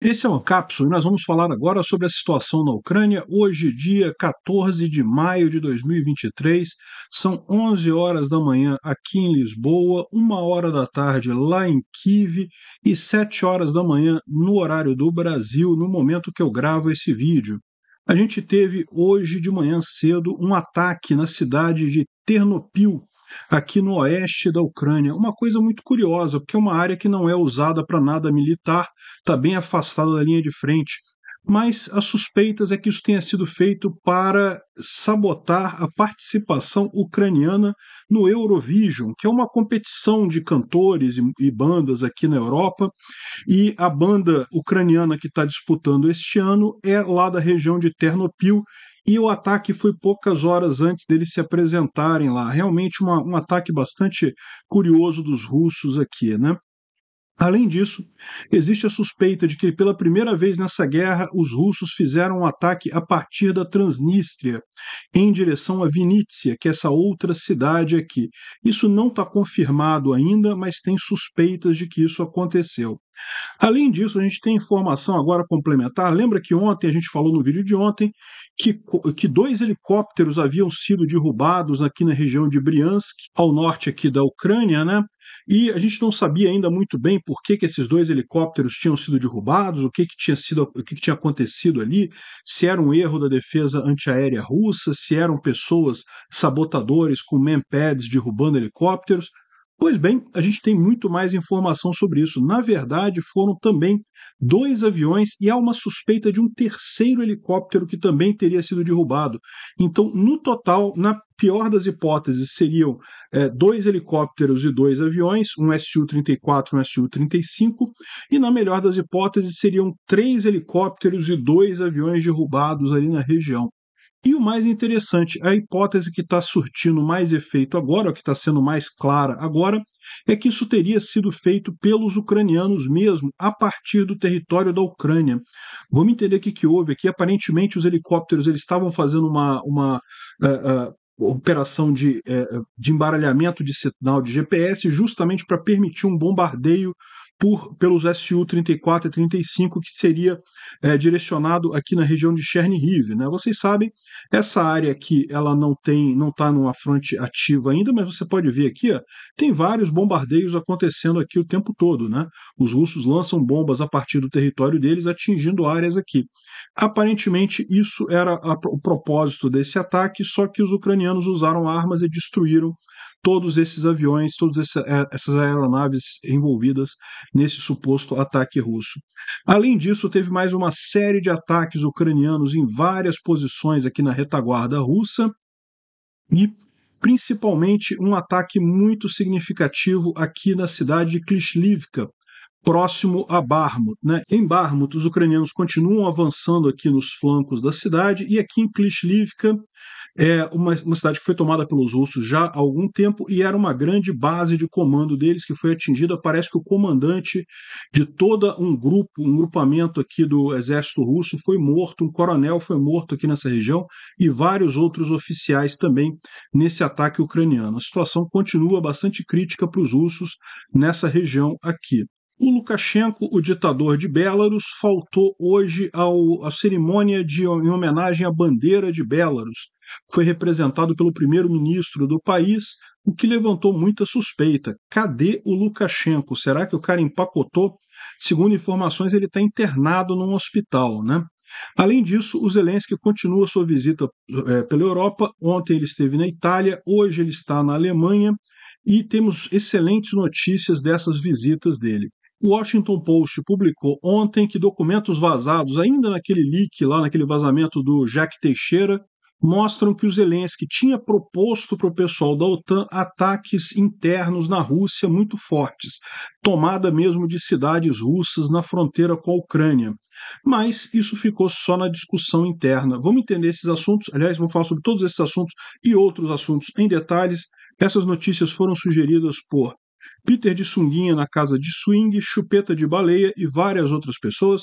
Esse é o Capso e nós vamos falar agora sobre a situação na Ucrânia. Hoje, dia 14 de maio de 2023, são 11 horas da manhã aqui em Lisboa, 1 hora da tarde lá em Kiev e 7 horas da manhã no horário do Brasil, no momento que eu gravo esse vídeo. A gente teve hoje de manhã cedo um ataque na cidade de Ternopil, aqui no oeste da Ucrânia. Uma coisa muito curiosa, porque é uma área que não é usada para nada militar, está bem afastada da linha de frente. Mas as suspeitas é que isso tenha sido feito para sabotar a participação ucraniana no Eurovision, que é uma competição de cantores e, bandas aqui na Europa. E a banda ucraniana que está disputando este ano é lá da região de Ternopil, e o ataque foi poucas horas antes deles se apresentarem lá. Realmente uma, um ataque bastante curioso dos russos aqui, né? Além disso, existe a suspeita de que pela primeira vez nessa guerra os russos fizeram um ataque a partir da Transnistria, em direção a Vinícius, que é essa outra cidade aqui. Isso não está confirmado ainda, mas tem suspeitas de que isso aconteceu. Além disso, a gente tem informação agora complementar. Lembra que ontem, a gente falou no vídeo de ontem, que, que dois helicópteros haviam sido derrubados aqui na região de Briansk, ao norte aqui da Ucrânia, né? E a gente não sabia ainda muito bem por que, que esses dois helicópteros tinham sido derrubados, o que, que tinha sido, o que, que tinha acontecido ali, se era um erro da defesa antiaérea russa, se eram pessoas sabotadores com manpads derrubando helicópteros. Pois bem, a gente tem muito mais informação sobre isso. Na verdade, foram também dois aviões e há uma suspeita de um terceiro helicóptero que também teria sido derrubado. Então, no total, na pior das hipóteses, seriam é, dois helicópteros e dois aviões, um Su-34 e um Su-35, e na melhor das hipóteses, seriam três helicópteros e dois aviões derrubados ali na região. E o mais interessante, a hipótese que está surtindo mais efeito agora, que está sendo mais clara agora, é que isso teria sido feito pelos ucranianos mesmo, a partir do território da Ucrânia. Vamos entender o que, que houve aqui. Aparentemente, os helicópteros eles estavam fazendo uma, uma uh, uh, operação de, eh, de embaralhamento de sinal de GPS, justamente para permitir um bombardeio por, pelos SU 34 e 35, que seria é, direcionado aqui na região de Chernihiv. Né? Vocês sabem, essa área aqui ela não tem, não está numa fronte ativa ainda, mas você pode ver aqui, ó, tem vários bombardeios acontecendo aqui o tempo todo. Né? Os russos lançam bombas a partir do território deles, atingindo áreas aqui. Aparentemente, isso era a, o propósito desse ataque, só que os ucranianos usaram armas e destruíram todos esses aviões, todas é, essas aeronaves envolvidas nesse suposto ataque russo. Além disso, teve mais uma série de ataques ucranianos em várias posições aqui na retaguarda russa e principalmente um ataque muito significativo aqui na cidade de Klishlivka, próximo a Barmut. Né? Em Barmut, os ucranianos continuam avançando aqui nos flancos da cidade, e aqui em Klishlivka é uma, uma, cidade que foi tomada pelos russos já há algum tempo e era uma grande base de comando deles que foi atingida. Parece que o comandante de todo um grupo, um grupamento aqui do exército russo foi morto, um coronel foi morto aqui nessa região e vários outros oficiais também nesse ataque ucraniano. A situação continua bastante crítica para os russos nessa região aqui. O Lukashenko, o ditador de Belarus, faltou hoje ao, à cerimônia de, em homenagem à bandeira de Belarus, foi representado pelo primeiro-ministro do país, o que levantou muita suspeita. Cadê o Lukashenko? Será que o cara empacotou? Segundo informações, ele está internado num hospital, né? Além disso, o Zelensky continua sua visita é, pela Europa. Ontem ele esteve na Itália, hoje ele está na Alemanha e temos excelentes notícias dessas visitas dele. O Washington Post publicou ontem que documentos vazados, ainda naquele leak lá, naquele vazamento do Jack Teixeira, mostram que o Zelensky tinha proposto para o pessoal da OTAN ataques internos na Rússia muito fortes, tomada mesmo de cidades russas na fronteira com a Ucrânia. Mas isso ficou só na discussão interna. Vamos entender esses assuntos, aliás, vamos falar sobre todos esses assuntos e outros assuntos em detalhes. Essas notícias foram sugeridas por Peter de sunguinha na casa de swing, chupeta de baleia e várias outras pessoas.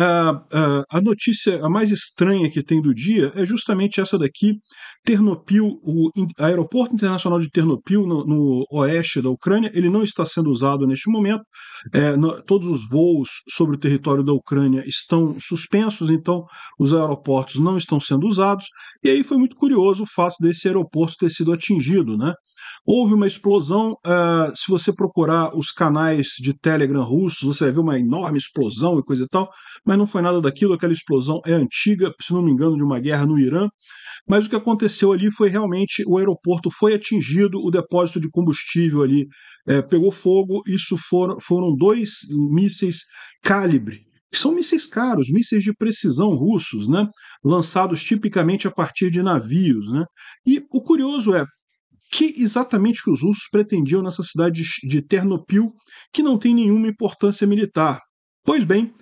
a, a, notícia a mais estranha que tem do dia é justamente essa daqui. Ternopil, o aeroporto internacional de Ternopil, no, no oeste da Ucrânia, ele não está sendo usado neste momento. É, no, todos os voos sobre o território da Ucrânia estão suspensos, então os aeroportos não estão sendo usados. E aí foi muito curioso o fato desse aeroporto ter sido atingido, né? Houve uma explosão. Uh, se você procurar os canais de Telegram russos, você vai ver uma enorme explosão e coisa e tal mas não foi nada daquilo, aquela explosão é antiga, se não me engano, de uma guerra no Irã. Mas o que aconteceu ali foi realmente o aeroporto foi atingido, o depósito de combustível ali é, pegou fogo. Isso foram, foram dois mísseis calibre, que são mísseis caros, mísseis de precisão russos, né? lançados tipicamente a partir de navios. Né? E o curioso é que exatamente que os russos pretendiam nessa cidade de Ternopil, que não tem nenhuma importância militar. Pois bem,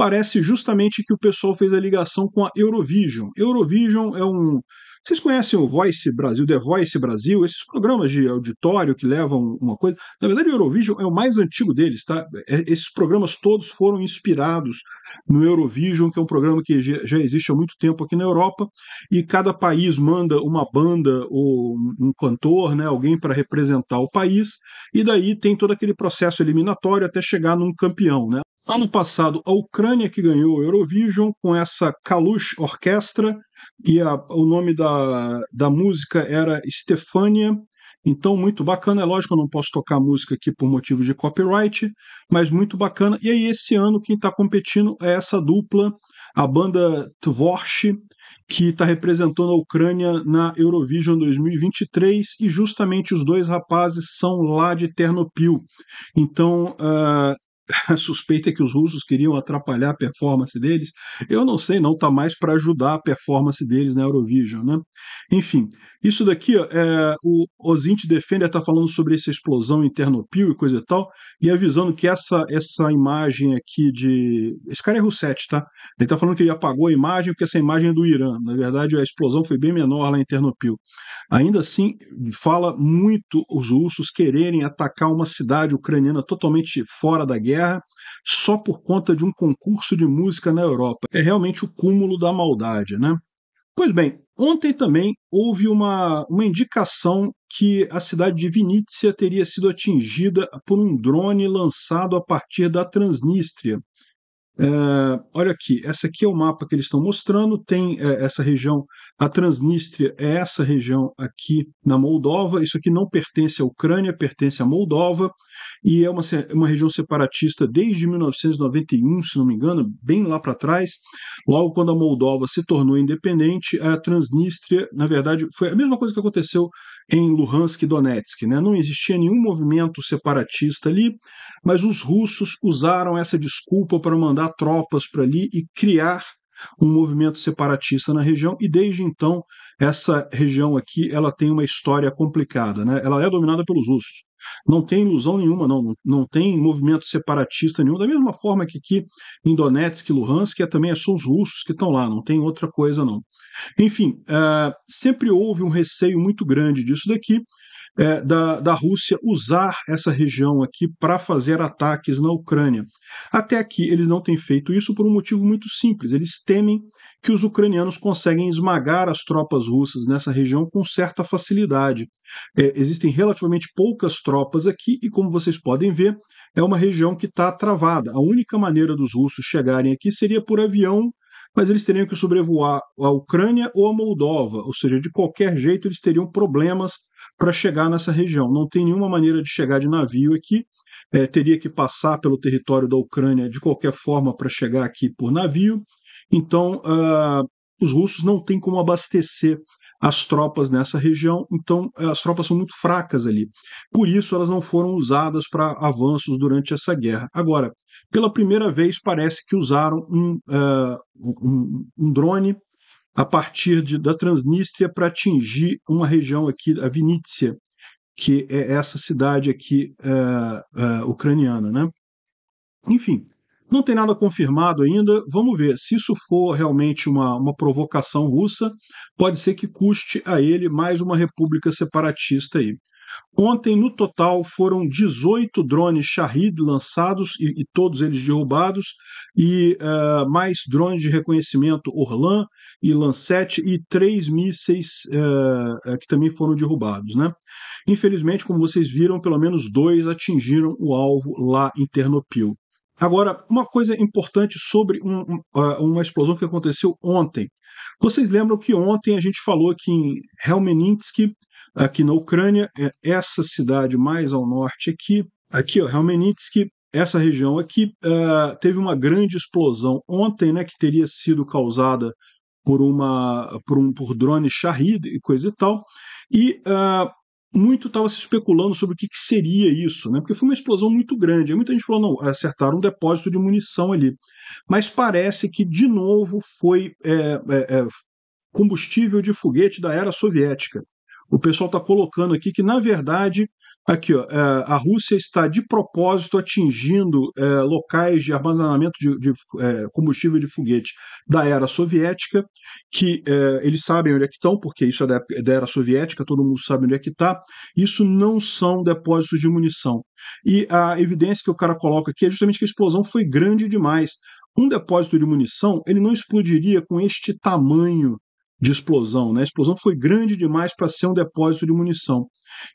parece justamente que o pessoal fez a ligação com a Eurovision. Eurovision é um. Vocês conhecem o Voice Brasil, The Voice Brasil, esses programas de auditório que levam uma coisa. Na verdade, o Eurovision é o mais antigo deles, tá? É, esses programas todos foram inspirados no Eurovision, que é um programa que já existe há muito tempo aqui na Europa, e cada país manda uma banda ou um cantor, né, alguém para representar o país, e daí tem todo aquele processo eliminatório até chegar num campeão, né? Ano passado, a Ucrânia que ganhou o Eurovision com essa Kalush Orquestra, e a, o nome da, da música era Stefania. Então, muito bacana. É lógico, que eu não posso tocar a música aqui por motivo de copyright, mas muito bacana. E aí, esse ano, quem está competindo é essa dupla, a banda Tvorsh, que está representando a Ucrânia na Eurovision 2023 e justamente os dois rapazes são lá de Ternopil. Então uh, suspeita que os russos queriam atrapalhar a performance deles, eu não sei, não está mais para ajudar a performance deles na Eurovision, né? Enfim, isso daqui, ó, é, o Ozint Defender está falando sobre essa explosão em Ternopil e coisa e tal, e avisando que essa, essa imagem aqui de... Esse cara é Russet, tá? Ele está falando que ele apagou a imagem porque essa imagem é do Irã. Na verdade, a explosão foi bem menor lá em Ternopil. Ainda assim, fala muito os russos quererem atacar uma cidade ucraniana totalmente fora da guerra, guerra só por conta de um concurso de música na Europa. É realmente o cúmulo da maldade, né? Pois bem, ontem também houve uma, uma indicação que a cidade de Vinícius teria sido atingida por um drone lançado a partir da Transnistria, Uh, olha aqui, essa aqui é o mapa que eles estão mostrando, tem uh, essa região, a Transnistria é essa região aqui na Moldova, isso aqui não pertence à Ucrânia, pertence à Moldova, e é uma, uma região separatista desde 1991, se não me engano, bem lá para trás, logo quando a Moldova se tornou independente, a Transnistria, na verdade, foi a mesma coisa que aconteceu em Luhansk e Donetsk, né? não existia nenhum movimento separatista ali, mas os russos usaram essa desculpa para mandar mandar tropas para ali e criar um movimento separatista na região e desde então essa região aqui ela tem uma história complicada, né? Ela é dominada pelos russos. Não tem ilusão nenhuma, não, não tem movimento separatista nenhum. Da mesma forma que aqui em Donetsk e Luhansk, é, também é são os russos que estão lá, não tem outra coisa não. Enfim, uh, sempre houve um receio muito grande disso daqui, é, da, da Rússia usar essa região aqui para fazer ataques na Ucrânia. Até aqui eles não têm feito isso por um motivo muito simples: eles temem que os ucranianos conseguem esmagar as tropas russas nessa região com certa facilidade. É, existem relativamente poucas tropas aqui e, como vocês podem ver, é uma região que está travada. A única maneira dos russos chegarem aqui seria por avião mas eles teriam que sobrevoar a Ucrânia ou a Moldova, ou seja, de qualquer jeito eles teriam problemas para chegar nessa região. Não tem nenhuma maneira de chegar de navio aqui. É, teria que passar pelo território da Ucrânia de qualquer forma para chegar aqui por navio. Então, uh, os russos não têm como abastecer as tropas nessa região, então as tropas são muito fracas ali. Por isso elas não foram usadas para avanços durante essa guerra. Agora, pela primeira vez parece que usaram um, uh, um, um drone a partir de, da Transnistria para atingir uma região aqui, a Vinícius, que é essa cidade aqui é, é, ucraniana, né? Enfim, não tem nada confirmado ainda. Vamos ver. Se isso for realmente uma, uma provocação russa, pode ser que custe a ele mais uma república separatista aí. Ontem, no total, foram 18 drones Shahid lançados e, e todos eles derrubados, e uh, mais drones de reconhecimento Orlan e Lancet e três mísseis uh, que também foram derrubados. Né? Infelizmente, como vocês viram, pelo menos dois atingiram o alvo lá em Ternopil. Agora, uma coisa importante sobre um, uma explosão que aconteceu ontem. Vocês lembram que ontem a gente falou que em Helmeninsk aqui na Ucrânia, é essa cidade mais ao norte aqui, aqui, ó, Helmenitsky, essa região aqui uh, teve uma grande explosão ontem, né, que teria sido causada por uma por um por drone Shahid e coisa e tal, e uh, muito estava se especulando sobre o que, que, seria isso, né? Porque foi uma explosão muito grande. e muita gente falou, não, acertaram um depósito de munição ali. Mas parece que, de novo, foi é, é, é combustível de foguete da era soviética. O pessoal está colocando aqui que, na verdade, aqui ó, é, a Rússia está de propósito atingindo é, locais de armazenamento de, de é, combustível de foguete da era soviética, que é, eles sabem onde é que estão, porque isso é da, é da era soviética, todo mundo sabe onde é que está. Isso não são depósitos de munição. E a evidência que o cara coloca aqui é justamente que a explosão foi grande demais. Um depósito de munição ele não explodiria com este tamanho de explosão. Né? A explosão foi grande demais para ser um depósito de munição.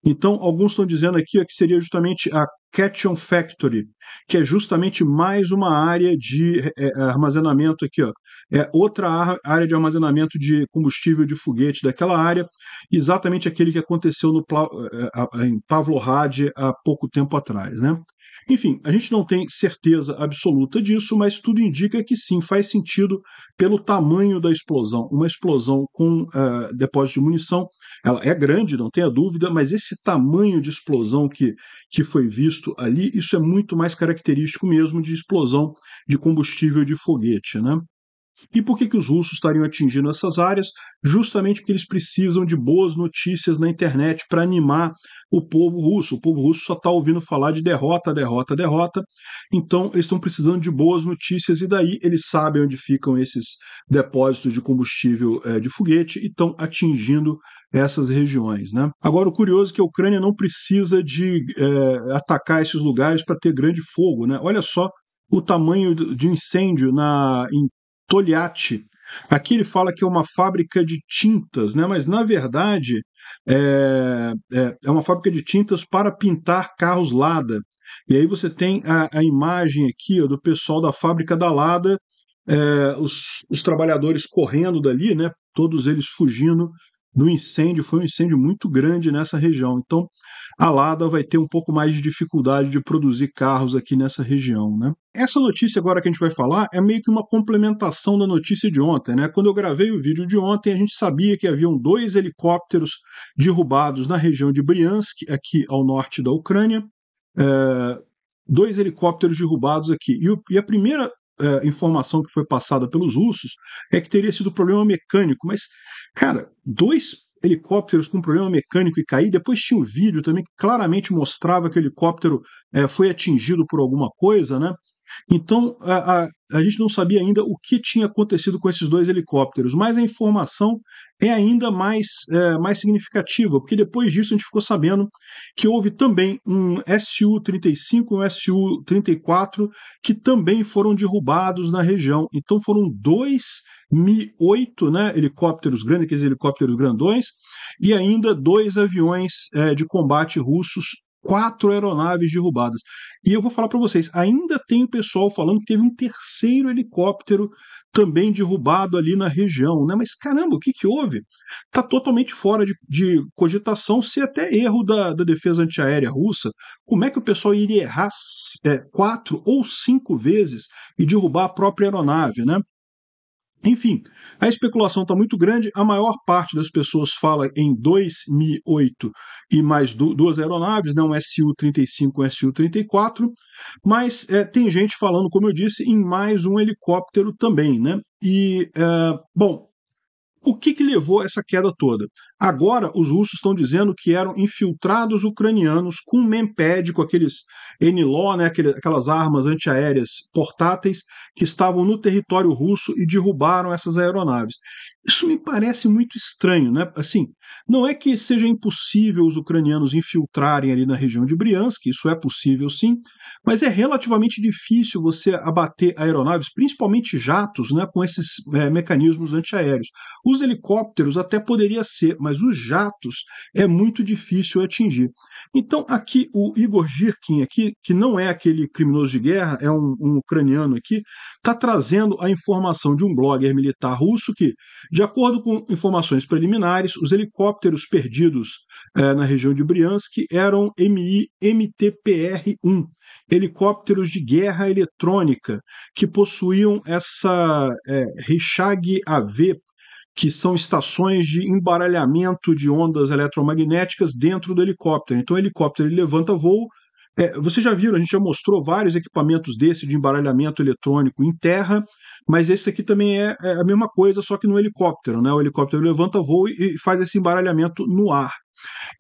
Então, alguns estão dizendo aqui que seria justamente a Cation Factory, que é justamente mais uma área de é, é, armazenamento aqui, ó. É outra área de armazenamento de combustível de foguete daquela área, exatamente aquele que aconteceu no, é, em Pavlohrad há pouco tempo atrás, né? Enfim, a gente não tem certeza absoluta disso, mas tudo indica que sim, faz sentido pelo tamanho da explosão. Uma explosão com uh, depósito de munição, ela é grande, não tenha dúvida, mas esse tamanho de explosão que, que foi visto ali, isso é muito mais característico mesmo de explosão de combustível de foguete, né? E por que, que os russos estariam atingindo essas áreas? Justamente porque eles precisam de boas notícias na internet para animar o povo russo. O povo russo só está ouvindo falar de derrota, derrota, derrota. Então, eles estão precisando de boas notícias, e daí eles sabem onde ficam esses depósitos de combustível é, de foguete e estão atingindo essas regiões. Né? Agora, o curioso é que a Ucrânia não precisa de é, atacar esses lugares para ter grande fogo. Né? Olha só o tamanho de incêndio na, em Togliatti. Aqui ele fala que é uma fábrica de tintas, né? mas na verdade é, é, é uma fábrica de tintas para pintar carros Lada. E aí você tem a, a imagem aqui ó, do pessoal da fábrica da Lada, é, os, os, trabalhadores correndo dali, né, todos eles fugindo do incêndio, foi um incêndio muito grande nessa região. Então, a Lada vai ter um pouco mais de dificuldade de produzir carros aqui nessa região, né? Essa notícia agora que a gente vai falar é meio que uma complementação da notícia de ontem, né? Quando eu gravei o vídeo de ontem, a gente sabia que haviam dois helicópteros derrubados na região de Briansk, aqui ao norte da Ucrânia. É, dois helicópteros derrubados aqui. E, o, e a primeira é, informação que foi passada pelos russos é que teria sido problema mecânico, mas, cara, dois helicópteros com problema mecânico e cair. Depois tinha um vídeo também que claramente mostrava que o helicóptero é, foi atingido por alguma coisa, né? Então, a, a, a, gente não sabia ainda o que tinha acontecido com esses dois helicópteros, mas a informação é ainda mais, é, mais significativa, porque depois disso a gente ficou sabendo que houve também um SU-35 e um SU-34 que também foram derrubados na região. Então, foram dois Mi-8, né, helicópteros grandes, aqueles helicópteros grandões, e ainda dois aviões é, de combate russos quatro aeronaves derrubadas. E eu vou falar para vocês, ainda tem o pessoal falando que teve um terceiro helicóptero também derrubado ali na região, né? Mas caramba, o que, que houve? Tá totalmente fora de, de cogitação, se até erro da, da defesa antiaérea russa, como é que o pessoal iria errar é, quatro ou cinco vezes e derrubar a própria aeronave, né? Enfim, a especulação está muito grande. A maior parte das pessoas fala em 2008 e mais duas aeronaves, né, um SU-35 e um SU-34, mas é, tem gente falando, como eu disse, em mais um helicóptero também. Né? E, é, bom, o que, que levou a essa queda toda? Agora, os russos estão dizendo que eram infiltrados ucranianos com memped, com aqueles NLO, né, aquelas armas antiaéreas portáteis, que estavam no território russo e derrubaram essas aeronaves. Isso me parece muito estranho, né? Assim, não é que seja impossível os ucranianos infiltrarem ali na região de Briansk, isso é possível sim, mas é relativamente difícil você abater aeronaves, principalmente jatos, né, com esses é, mecanismos antiaéreos. Os os helicópteros até poderia ser, mas os jatos é muito difícil atingir. Então, aqui o Igor Girkin, aqui, que não é aquele criminoso de guerra, é um, um ucraniano aqui, está trazendo a informação de um blogger militar russo que, de acordo com informações preliminares, os helicópteros perdidos é, na região de Briansk eram MI-MTPR-1, helicópteros de guerra eletrônica que possuíam essa é, eh, Richag AV que são estações de embaralhamento de ondas eletromagnéticas dentro do helicóptero. Então, o helicóptero ele levanta voo. É, vocês já viram, a gente já mostrou vários equipamentos desse de embaralhamento eletrônico em terra, mas esse aqui também é, é a mesma coisa, só que no helicóptero. Né? O helicóptero levanta voo e, e faz esse embaralhamento no ar.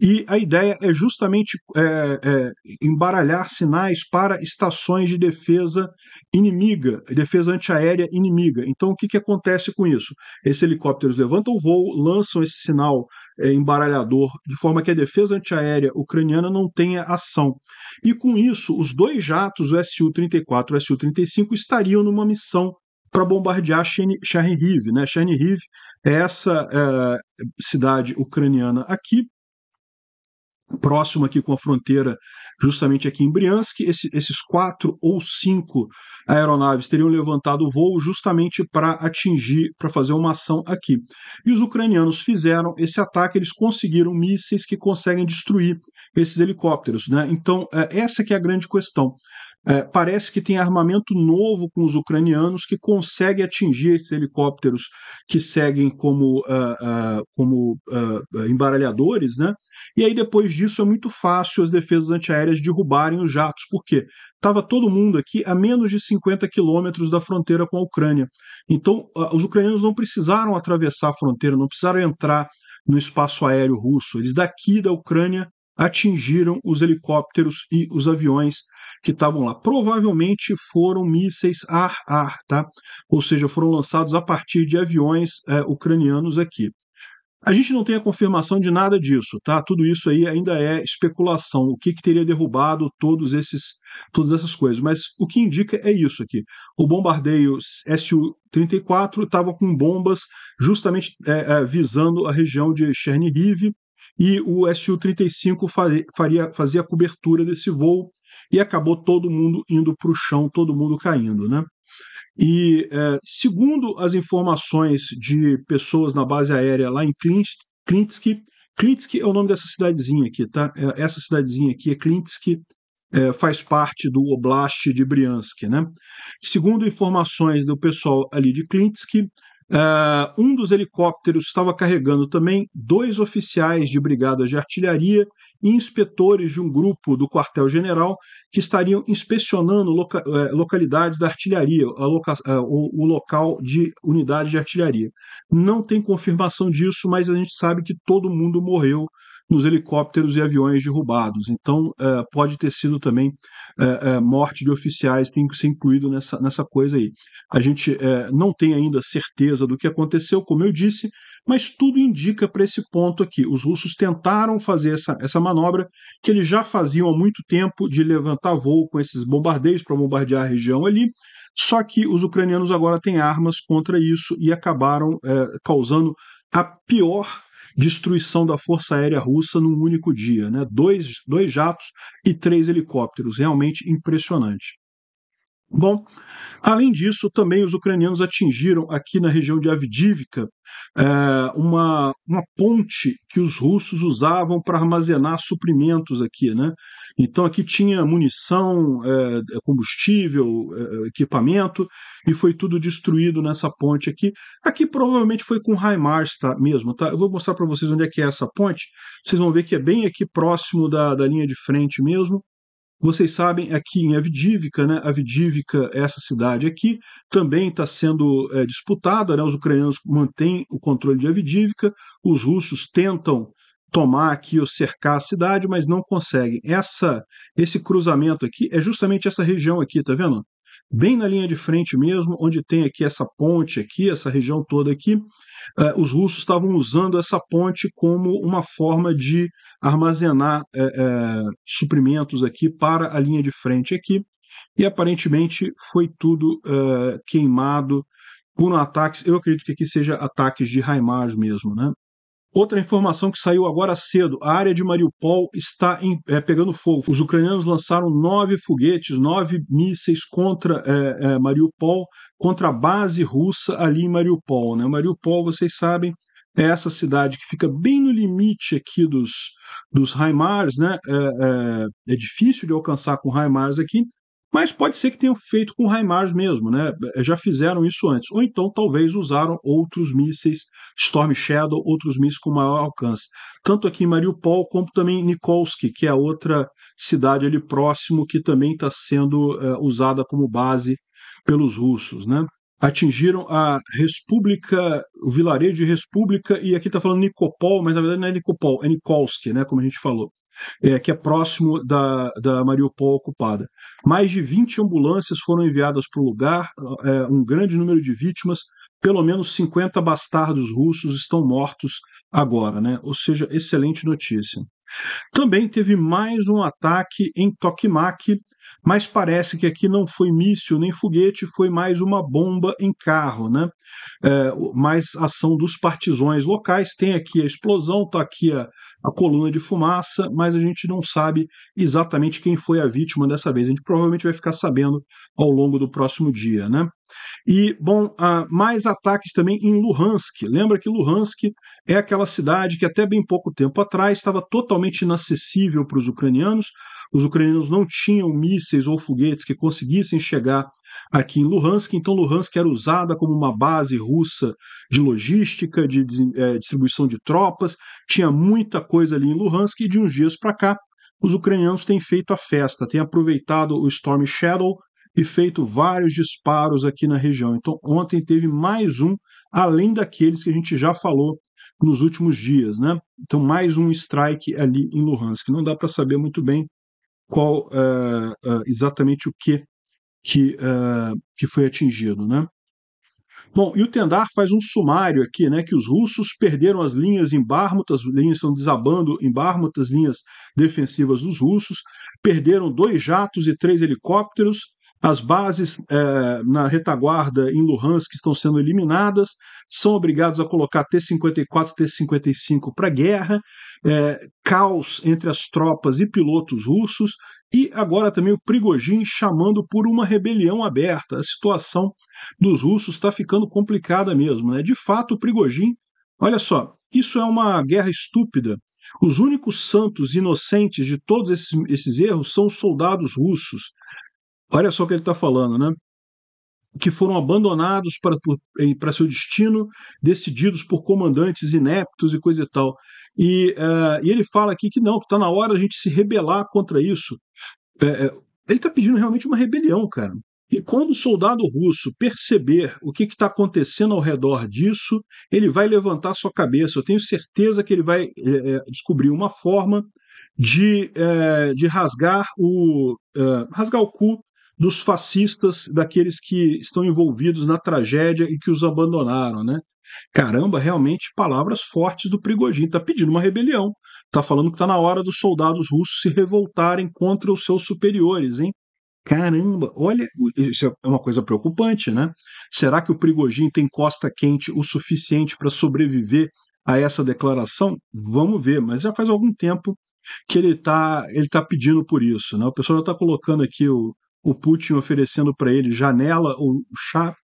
E a ideia é justamente é, é, embaralhar sinais para estações de defesa inimiga, defesa antiaérea inimiga. Então, o que, que acontece com isso? Esses helicópteros levantam o voo, lançam esse sinal é, embaralhador, de forma que a defesa antiaérea ucraniana não tenha ação. E com isso, os dois jatos, o Su-34 e o Su-35, estariam numa missão para bombardear Chernihiv. Né? Chernihiv é essa é, cidade ucraniana aqui, próximo aqui com a fronteira, justamente aqui em Briansk. Esse, esses quatro ou cinco aeronaves teriam levantado o voo justamente para atingir, para fazer uma ação aqui. E os ucranianos fizeram esse ataque, eles conseguiram mísseis que conseguem destruir esses helicópteros. Né? Então, é, essa que é a grande questão. É, parece que tem armamento novo com os ucranianos que consegue atingir esses helicópteros que seguem como, uh, uh, como uh, embaralhadores, né? E aí depois disso é muito fácil as defesas antiaéreas derrubarem os jatos, porque estava todo mundo aqui a menos de 50 quilômetros da fronteira com a Ucrânia. Então os ucranianos não precisaram atravessar a fronteira, não precisaram entrar no espaço aéreo russo. Eles daqui da Ucrânia atingiram os helicópteros e os aviões que estavam lá. Provavelmente foram mísseis ar-ar, tá? Ou seja, foram lançados a partir de aviões é, ucranianos aqui. A gente não tem a confirmação de nada disso, tá? Tudo isso aí ainda é especulação. O que, que teria derrubado todos esses, todas essas coisas? Mas o que indica é isso aqui. O bombardeio Su-34 estava com bombas justamente é, é, visando a região de Chernihiv e o Su-35 faria, fazia a cobertura desse voo e acabou todo mundo indo para o chão, todo mundo caindo, né? E é, segundo as informações de pessoas na base aérea lá em Klintsk, Klintsk é o nome dessa cidadezinha aqui, tá? É, essa cidadezinha aqui é Klintsk, é, faz parte do Oblast de Briansk, né? Segundo informações do pessoal ali de Klintsk, Uh, um dos helicópteros estava carregando também dois oficiais de brigadas de artilharia e inspetores de um grupo do quartel-general que estariam inspecionando loca eh, localidades da artilharia, loca uh, o, o local de unidade de artilharia. Não tem confirmação disso, mas a gente sabe que todo mundo morreu nos helicópteros e aviões derrubados. Então, é, pode ter sido também é, é, morte de oficiais, tem que ser incluído nessa, nessa coisa aí. A gente não tem ainda certeza do que aconteceu, como eu disse, mas tudo indica para esse ponto aqui. Os russos tentaram fazer essa, essa manobra que eles já faziam há muito tempo de levantar voo com esses bombardeios para bombardear a região ali. Só que os ucranianos agora têm armas contra isso e acabaram causando a pior destruição da Força Aérea Russa num único dia. Né? Dois, dois jatos e três helicópteros. Realmente impressionante. Bom, além disso, também os ucranianos atingiram aqui na região de Avdivka é, uma, uma ponte que os russos usavam para armazenar suprimentos aqui, né? Então aqui tinha munição, é, combustível, é, equipamento e foi tudo destruído nessa ponte aqui. Aqui provavelmente foi com HIMARS tá, mesmo, tá? Eu vou mostrar para vocês onde é que é essa ponte. Vocês vão ver que é bem aqui próximo da, da linha de frente mesmo. Vocês sabem, aqui em Avdívica, né? Avdívica, essa cidade aqui, também está sendo é, disputada, né? Os ucranianos mantêm o controle de Avdívica, os russos tentam tomar aqui ou cercar a cidade, mas não conseguem. Essa, esse cruzamento aqui é justamente essa região aqui, tá vendo? bem na linha de frente mesmo, onde tem aqui essa ponte aqui, essa região toda aqui, eh, os russos estavam usando essa ponte como uma forma de armazenar eh, eh, suprimentos aqui para a linha de frente aqui, e aparentemente foi tudo eh, queimado por um ataque, eu acredito que aqui seja ataques de Haimars mesmo, né? Outra informação que saiu agora cedo: a área de Mariupol está em, é, pegando fogo. Os ucranianos lançaram nove foguetes, nove mísseis contra é, é, Mariupol, contra a base russa ali em Mariupol. Né? Mariupol, vocês sabem, é essa cidade que fica bem no limite aqui dos, dos HIMARS, né? É, é, é difícil de alcançar com HIMARS aqui, mas pode ser que tenham feito com Raimars mesmo, né? Já fizeram isso antes. Ou então talvez usaram outros mísseis Storm Shadow, outros mísseis com maior alcance. Tanto aqui em Mariupol, como também em Nikolsk, que é outra cidade ali próximo que também está sendo é, usada como base pelos russos, né? atingiram a República, o vilarejo de República, e aqui está falando Nikopol, mas na verdade não é Nikopol, é Nikolsk, né, como a gente falou é, que é próximo da, da Mariupol ocupada. Mais de 20 ambulâncias foram enviadas para o lugar, é, um grande número de vítimas, pelo menos 50 bastardos russos estão mortos agora, né? Ou seja, excelente notícia. Também teve mais um ataque em Tokimak, mas parece que aqui não foi míssil nem foguete, foi mais uma bomba em carro, né? É, mais ação dos partisões locais. Tem aqui a explosão, está aqui a, a coluna de fumaça, mas a gente não sabe exatamente quem foi a vítima dessa vez. A gente provavelmente vai ficar sabendo ao longo do próximo dia, né? E, bom, uh, mais ataques também em Luhansk. Lembra que Luhansk é aquela cidade que até bem pouco tempo atrás estava totalmente inacessível para os ucranianos, os ucranianos não tinham mísseis ou foguetes que conseguissem chegar aqui em Luhansk, então Luhansk era usada como uma base russa de logística, de, é, distribuição de tropas, tinha muita coisa ali em Luhansk e de uns dias para cá os ucranianos têm feito a festa, têm aproveitado o Storm Shadow e feito vários disparos aqui na região. Então, ontem teve mais um, além daqueles que a gente já falou nos últimos dias, né? Então, mais um strike ali em Luhansk. Não dá para saber muito bem qual uh, uh, exatamente o que que, uh, que foi atingido, né? Bom, e o Tendar faz um sumário aqui, né, que os russos perderam as linhas em Bármutas, linhas estão desabando em Bármutas, linhas defensivas dos russos, perderam dois jatos e três helicópteros, as bases é, na retaguarda em Luhansk que estão sendo eliminadas, são obrigados a colocar T-54, T-55 para guerra, é, caos entre as tropas e pilotos russos, e agora também o Prigogine chamando por uma rebelião aberta. A situação dos russos está ficando complicada mesmo. Né? De fato, o Prigogine, olha só, isso é uma guerra estúpida. Os únicos santos inocentes de todos esses, esses erros são os soldados russos. Olha só o que ele está falando, né? Que foram abandonados para, para seu destino, decididos por comandantes ineptos e coisa e tal. E, uh, e ele fala aqui que não, que está na hora a gente se rebelar contra isso. É, é ele está pedindo realmente uma rebelião, cara. E quando o soldado russo perceber o que está acontecendo ao redor disso, ele vai levantar sua cabeça. Eu tenho certeza que ele vai é, é descobrir uma forma de, é, de rasgar o é, rasgar o cu dos fascistas, daqueles que estão envolvidos na tragédia e que os abandonaram, né? Caramba, realmente palavras fortes do Prigogine. Tá pedindo uma rebelião. Tá falando que tá na hora dos soldados russos se revoltarem contra os seus superiores, hein? Caramba, olha, isso é uma coisa preocupante, né? Será que o Prigogine tem costa quente o suficiente para sobreviver a essa declaração? Vamos ver, mas já faz algum tempo que ele está ele tá pedindo por isso, né? O pessoal já está colocando aqui o, o Putin oferecendo para ele janela ou chá.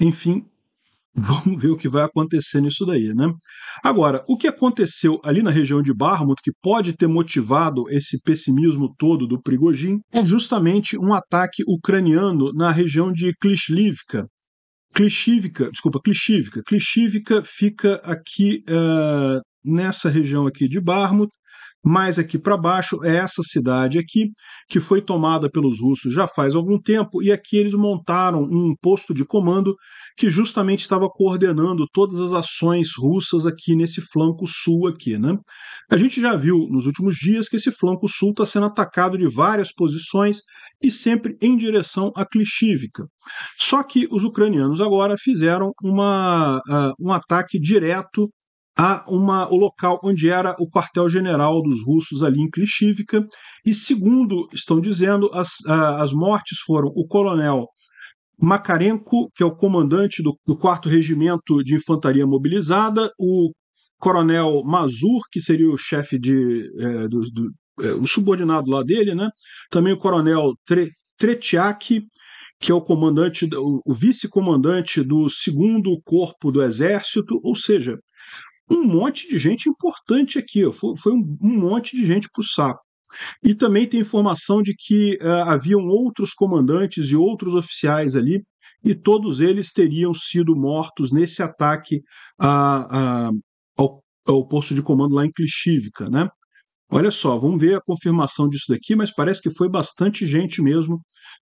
Enfim, vamos ver o que vai acontecer nisso daí, né? Agora, o que aconteceu ali na região de Barmut, que pode ter motivado esse pessimismo todo do Prigojin, é justamente um ataque ucraniano na região de Klishivka. Klishivka, desculpa, Klishivka. Klishivka fica aqui uh, nessa região aqui de Barmut, mais aqui para baixo é essa cidade aqui, que foi tomada pelos russos já faz algum tempo, e aqui eles montaram um posto de comando que justamente estava coordenando todas as ações russas aqui nesse flanco sul aqui, né? A gente já viu nos últimos dias que esse flanco sul está sendo atacado de várias posições e sempre em direção a Klishivka. Só que os ucranianos agora fizeram uma, uh, um ataque direto a uma, o local onde era o quartel-general dos russos ali em Klishivka, e segundo estão dizendo, as, as mortes foram o coronel Makarenko, que é o comandante do, quarto 4 Regimento de Infantaria Mobilizada, o coronel Mazur, que seria o chefe de, é, do, do é, o subordinado lá dele, né? também o coronel Tre, Tretiak, que é o comandante, o vice-comandante do segundo corpo do exército, ou seja, um monte de gente importante aqui, foi, foi um, um monte de gente para o saco. E também tem informação de que uh, haviam outros comandantes e outros oficiais ali, e todos eles teriam sido mortos nesse ataque a, a, ao, ao posto de comando lá em Klishivka, né? Olha só, vamos ver a confirmação disso daqui, mas parece que foi bastante gente mesmo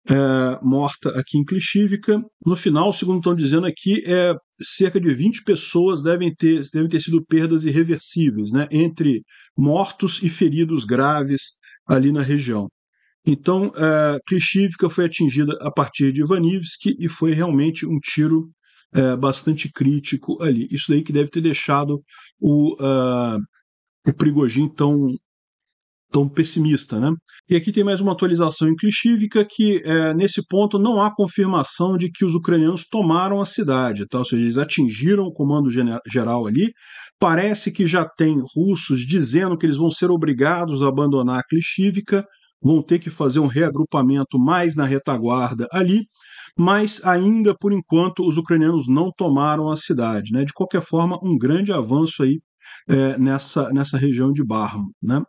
é, morta aqui em Clichívica. No final, segundo estão dizendo aqui, é, cerca de 20 pessoas devem ter, devem ter sido perdas irreversíveis, né, entre mortos e feridos graves ali na região. Então, é, foi atingida a partir de Ivanivski e foi realmente um tiro é, bastante crítico ali. Isso daí que deve ter deixado o, uh, o Prigogine tão, tão pessimista, né? E aqui tem mais uma atualização inclusívica que é, nesse ponto não há confirmação de que os ucranianos tomaram a cidade, tá? ou seja, eles atingiram o comando geral ali. Parece que já tem russos dizendo que eles vão ser obrigados a abandonar a Klishivka, vão ter que fazer um reagrupamento mais na retaguarda ali, mas ainda por enquanto os ucranianos não tomaram a cidade. Né? De qualquer forma, um grande avanço aí é, nessa, nessa região de Barmo. Né?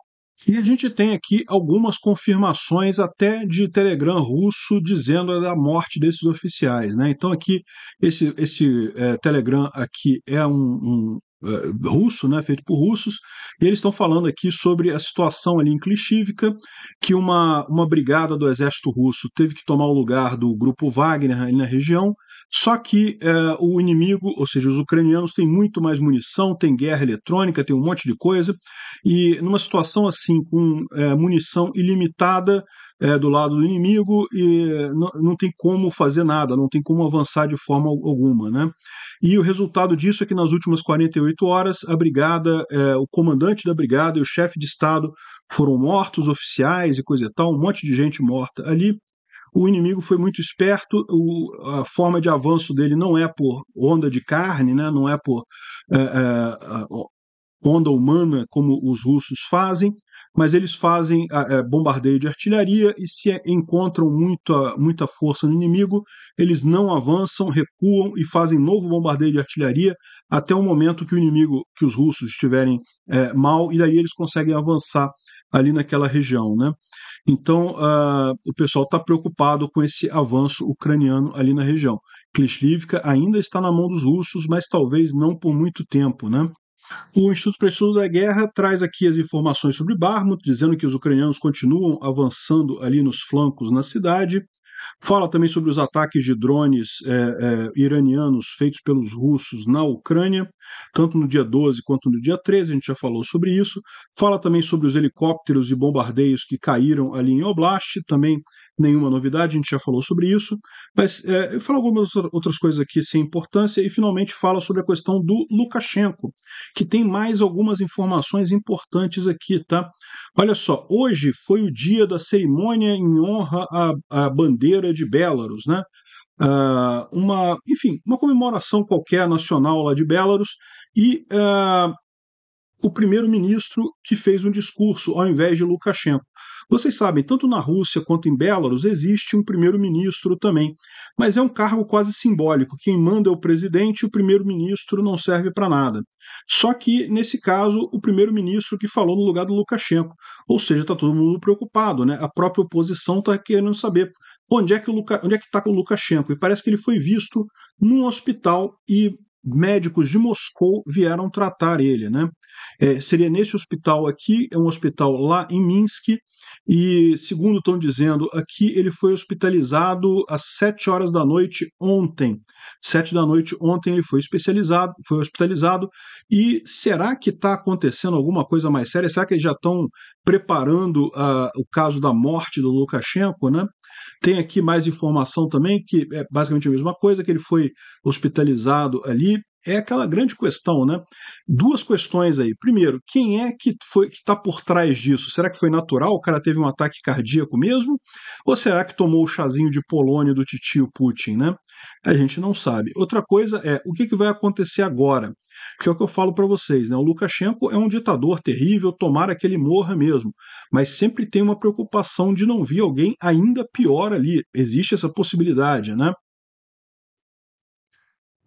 E a gente tem aqui algumas confirmações até de Telegram russo dizendo da morte desses oficiais. Né? Então aqui, esse, esse é, Telegram aqui é um, um é, russo, né, feito por russos, e eles estão falando aqui sobre a situação ali em Klishivka, que uma, uma brigada do exército russo teve que tomar o lugar do grupo Wagner ali na região, só que é, o inimigo, ou seja, os ucranianos, têm muito mais munição, tem guerra eletrônica, tem um monte de coisa, e numa situação assim, com é, munição ilimitada é, do lado do inimigo, e não, não, tem como fazer nada, não tem como avançar de forma alguma. Né? E o resultado disso é que nas últimas 48 horas, a brigada, é, o comandante da brigada e o chefe de Estado foram mortos, oficiais e coisa e tal, um monte de gente morta ali. O inimigo foi muito esperto, o, a forma de avanço dele não é por onda de carne, né? não é por é, é, onda humana como os russos fazem, mas eles fazem é, bombardeio de artilharia e se é, encontram muita, muita força no inimigo, eles não avançam, recuam e fazem novo bombardeio de artilharia até o momento que o inimigo, que os russos estiverem é, mal, e daí eles conseguem avançar ali naquela região, né? Então, uh, o pessoal está preocupado com esse avanço ucraniano ali na região. Klishlivka ainda está na mão dos russos, mas talvez não por muito tempo, né? O Instituto para Estudo da Guerra traz aqui as informações sobre Barmut, dizendo que os ucranianos continuam avançando ali nos flancos na cidade. Fala também sobre os ataques de drones é, é, iranianos feitos pelos russos na Ucrânia, tanto no dia 12 quanto no dia 13, a gente já falou sobre isso. Fala também sobre os helicópteros e bombardeios que caíram ali em Oblast, também nenhuma novidade, a gente já falou sobre isso, mas é, eu falo algumas outras coisas aqui sem importância e finalmente fala sobre a questão do Lukashenko, que tem mais algumas informações importantes aqui, tá? Olha só, hoje foi o dia da cerimônia em honra à, à bandeira de Belarus, né? Uh, uma, enfim, uma comemoração qualquer nacional lá de Belarus e uh, o primeiro-ministro que fez um discurso ao invés de Lukashenko. Vocês sabem, tanto na Rússia quanto em Belarus existe um primeiro-ministro também, mas é um cargo quase simbólico. Quem manda é o presidente e o primeiro-ministro não serve para nada. Só que, nesse caso, o primeiro-ministro que falou no lugar do Lukashenko. Ou seja, está todo mundo preocupado, né? A própria oposição está querendo saber onde é que Luka, é está o Lukashenko. E parece que ele foi visto num hospital e médicos de Moscou vieram tratar ele. Né? É, seria nesse hospital aqui, é um hospital lá em Minsk, e segundo estão dizendo aqui, ele foi hospitalizado às 7 horas da noite ontem. 7 da noite ontem ele foi especializado, foi hospitalizado. E será que está acontecendo alguma coisa mais séria? Será que eles já estão preparando uh, o caso da morte do Lukashenko, né? Tem aqui mais informação também, que é basicamente a mesma coisa, que ele foi hospitalizado ali, é aquela grande questão, né? Duas questões aí. Primeiro, quem é que foi que está por trás disso? Será que foi natural? O cara teve um ataque cardíaco mesmo? Ou será que tomou o chazinho de Polônia do titio Putin, né? A gente não sabe. Outra coisa é o que, que vai acontecer agora? Que é o que eu falo para vocês, né? O Lukashenko é um ditador terrível, tomara que ele morra mesmo. Mas sempre tem uma preocupação de não vir alguém ainda pior ali. Existe essa possibilidade, né?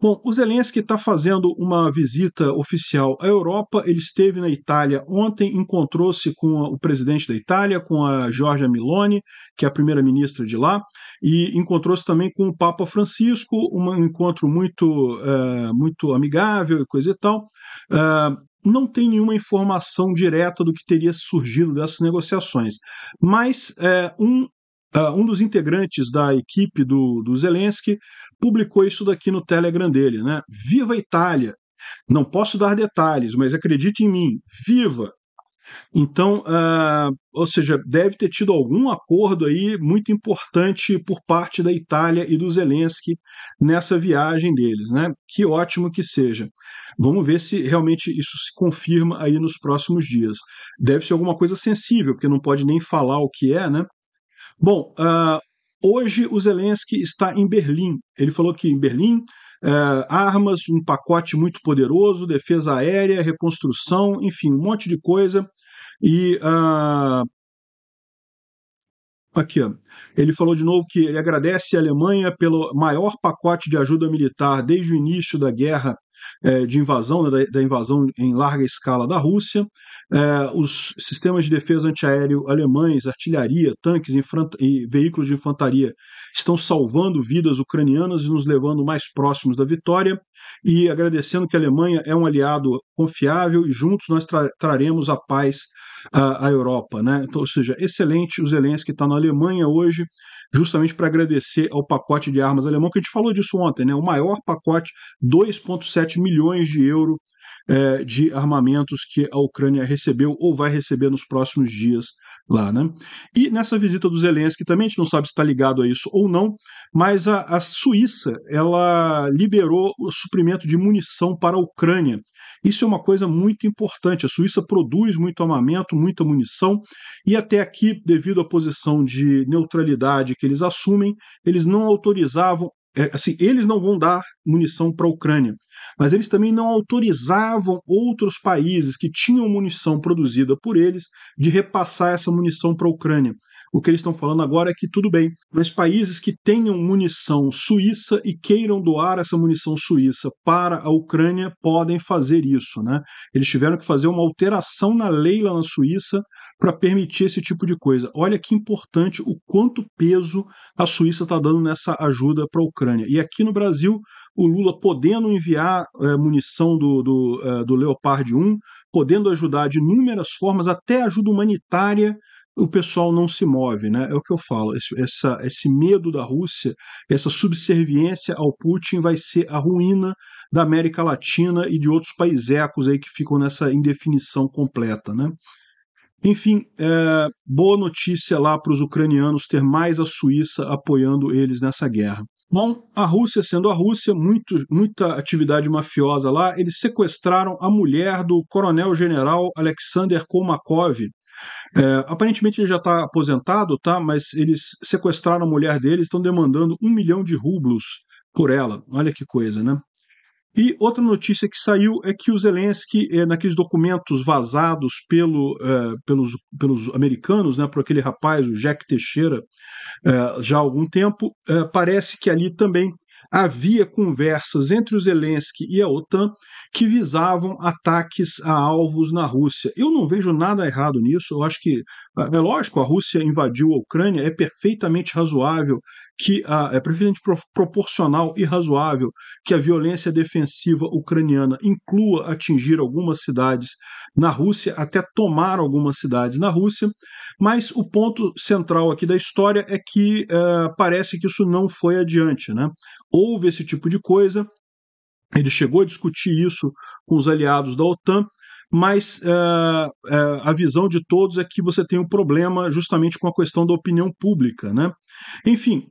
Bom, o Zelensky está fazendo uma visita oficial à Europa. Ele esteve na Itália ontem, encontrou-se com o presidente da Itália, com a Giorgia Meloni, que é a primeira-ministra de lá, e encontrou-se também com o Papa Francisco, um encontro muito, uh, muito amigável e coisa e tal. Uh, não tem nenhuma informação direta do que teria surgido dessas negociações, mas é, um Uh, um dos integrantes da equipe do, do Zelensky publicou isso daqui no Telegram dele, né? Viva Itália! Não posso dar detalhes, mas acredite em mim, viva! Então, uh, ou seja, deve ter tido algum acordo aí muito importante por parte da Itália e do Zelensky nessa viagem deles, né? Que ótimo que seja. Vamos ver se realmente isso se confirma aí nos próximos dias. Deve ser alguma coisa sensível, porque não pode nem falar o que é, né? Bom, uh, hoje o Zelensky está em Berlim. Ele falou que em Berlim eh, armas, um pacote muito poderoso, defesa aérea, reconstrução, enfim, um monte de coisa. E uh, aqui, ó, ele falou de novo que ele agradece a Alemanha pelo maior pacote de ajuda militar desde o início da guerra é, de invasão, né, da, invasão em larga escala da Rússia, é, os sistemas de defesa antiaéreo alemães, artilharia, tanques e veículos de infantaria estão salvando vidas ucranianas e nos levando mais próximos da vitória, e agradecendo que a Alemanha é um aliado confiável e juntos nós traremos a paz a Europa. Né? Então, ou seja, excelente o Zelensky está na Alemanha hoje, justamente para agradecer ao pacote de armas alemão, que a gente falou disso ontem, né? o maior pacote, 2,7 milhões de euros é, de armamentos que a Ucrânia recebeu ou vai receber nos próximos dias lá. Né? E nessa visita do Zelensky também, a gente não sabe se está ligado a isso ou não, mas a, a Suíça ela liberou o suprimento de munição para a Ucrânia. Isso é uma coisa muito importante. A Suíça produz muito armamento, muita munição, e até aqui, devido à posição de neutralidade que eles assumem, eles não autorizavam é, assim, eles não vão dar munição para a Ucrânia. Mas eles também não autorizavam outros países que tinham munição produzida por eles de repassar essa munição para a Ucrânia. O que eles estão falando agora é que tudo bem, mas países que tenham munição suíça e queiram doar essa munição suíça para a Ucrânia podem fazer isso. Né? Eles tiveram que fazer uma alteração na lei lá na Suíça para permitir esse tipo de coisa. Olha que importante o quanto peso a Suíça está dando nessa ajuda para a Ucrânia. E aqui no Brasil, o Lula podendo enviar é, munição do, do, é, do Leopard 1, podendo ajudar de inúmeras formas, até ajuda humanitária, o pessoal não se move, né? É o que eu falo. Esse, essa, esse medo da Rússia, essa subserviência ao Putin vai ser a ruína da América Latina e de outros países aí que ficam nessa indefinição completa, né? Enfim, é, boa notícia lá para os ucranianos ter mais a Suíça apoiando eles nessa guerra. Bom, a Rússia sendo a Rússia, muito, muita atividade mafiosa lá, eles sequestraram a mulher do coronel-general Alexander Komakov. É, aparentemente ele já está aposentado, tá? Mas eles sequestraram a mulher dele, estão demandando um milhão de rublos por ela. Olha que coisa, né? E outra notícia que saiu é que o Zelensky, eh, naqueles documentos vazados pelo, é, pelos, pelos americanos, né, por aquele rapaz, o Jack Teixeira, é, já há algum tempo, parece que ali também havia conversas entre o Zelensky e a OTAN que visavam ataques a alvos na Rússia. Eu não vejo nada errado nisso. Eu acho que, é lógico, a Rússia invadiu a Ucrânia, é perfeitamente razoável que é perfeitamente proporcional e razoável que a violência defensiva ucraniana inclua atingir algumas cidades na Rússia, até tomar algumas cidades na Rússia, mas o ponto central aqui da história é que é, parece que isso não foi adiante. Né? Houve esse tipo de coisa, ele chegou a discutir isso com os aliados da OTAN, mas uh, uh, a visão de todos é que você tem um problema justamente com a questão da opinião pública. Né? Enfim,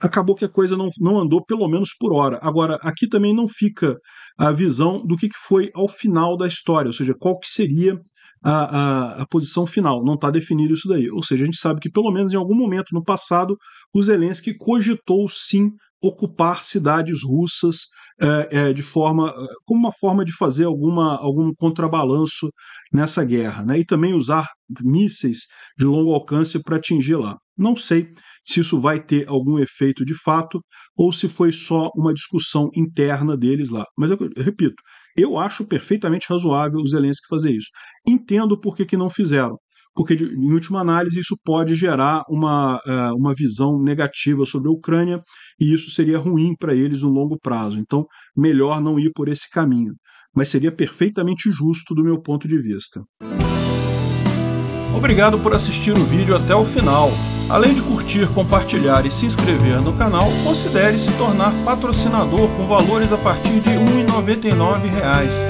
acabou que a coisa não, não andou, pelo menos por hora. Agora, aqui também não fica a visão do que, que foi ao final da história, ou seja, qual que seria a, a, a, posição final. Não está definido isso daí. Ou seja, a gente sabe que pelo menos em algum momento no passado o Zelensky cogitou sim ocupar cidades russas é, é, de forma é, como uma forma de fazer alguma, algum contrabalanço nessa guerra, né? E também usar mísseis de longo alcance para atingir lá. Não sei se isso vai ter algum efeito de fato ou se foi só uma discussão interna deles lá. Mas eu, eu repito, eu acho perfeitamente razoável os Zelensky fazer isso. Entendo por que, que não fizeram porque, em última análise, isso pode gerar uma, é, uma visão negativa sobre a Ucrânia e isso seria ruim para eles no longo prazo. Então, melhor não ir por esse caminho. Mas seria perfeitamente justo do meu ponto de vista. Obrigado por assistir o vídeo até o final. Além de curtir, compartilhar e se inscrever no canal, considere se tornar patrocinador com valores a partir de R$ 1,99